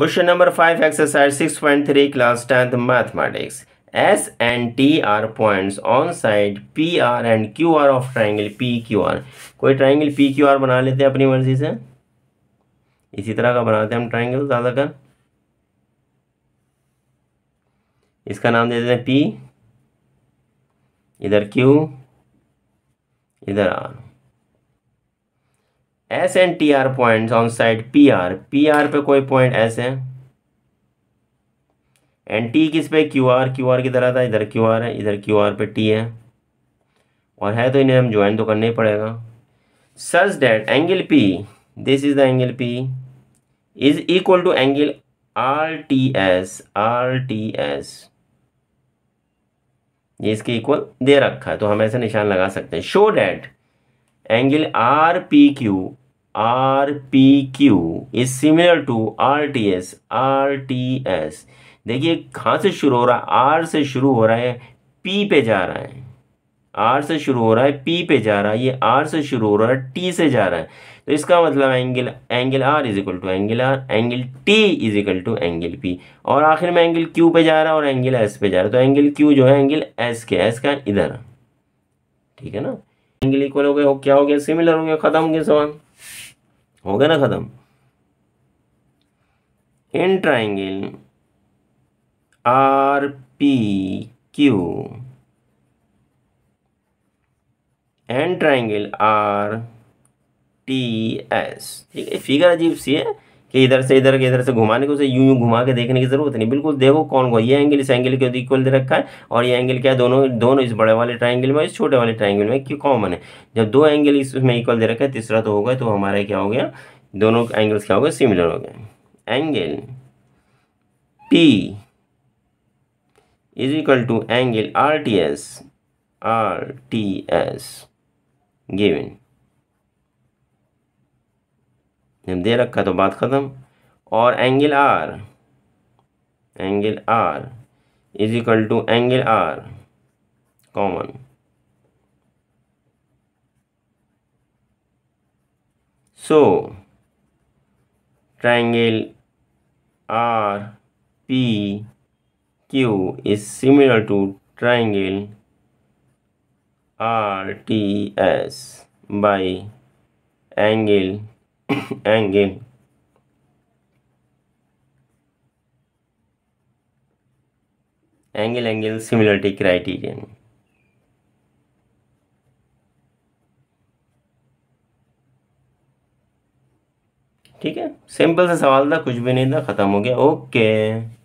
question number five exercise six point three class tenth mathematics S and T R S on side P R and Q R of triangle P Q R कोई triangle P Q R बना लेते हैं अपनी मर्जी से इसी तरह का बनाते हैं हम ट्राइंगल ज़्यादातर इसका नाम दे देते हैं पी इधर क्यू इधर R S and T R point on side P R P R पे कोई पॉइंट एस है एन टी किस पे क्यू आर क्यू आर की तरह था इधर क्यू आर है इधर क्यू आर पे टी है और है तो इन्हें हम ज्वाइन तो करना ही पड़ेगा such that angle P this is the angle P is equal to angle R T S R T S ये इसके इक्वल दे रखा है तो हम ऐसा निशान लगा सकते हैं show that angle R P Q R P Q is similar to R T S R T S देखिए कहाँ से शुरू हो रहा है आर से शुरू हो रहा है पी पे जा रहा है आर से शुरू हो रहा है पी पे जा रहा है ये आर से शुरू हो रहा है टी से जा रहा है तो इसका मतलब angle angle R is equal to angle R angle T is equal to angle P और आखिर में एंगल क्यू पे जा रहा है और एंगल एस पे जा रहा है तो एंगल क्यू जो है एंगल एस के एस का इधर ठीक है ना एंगल इक्वल हो गए हो क्या हो गया सिमिलर हो गया खत्म हो गया सवाल हो गया ना खत्म in triangle R P Q and triangle R T S ठीक है फिगर अजीब सी है कि इधर से इधर के इधर से घुमाने की उसे यूं यूं घुमा के देखने की जरूरत नहीं बिल्कुल देखो कौन को ये एंगल इस एंगल के इक्वल दे रखा है और ये एंगल क्या है दोनों दोनों इस बड़े वाले ट्राइंगल में इस छोटे वाले ट्राइंगल में क्यों कॉमन है जब दो एंगल इसमें इक्वल दे रखा है तीसरा तो होगा तो हमारा क्या हो गया दोनों एंगल्स क्या हो गए सिमिलर हो गए angle P is equal to angle R T S R T S given जब दे रखा तो बात ख़त्म और angle R angle R is equal to angle R common so triangle R P Q is similar to triangle R T S by angle angle angle angle similarity criterion ठीक है simple सा सवाल था कुछ भी नहीं था ख़त्म हो गया ओके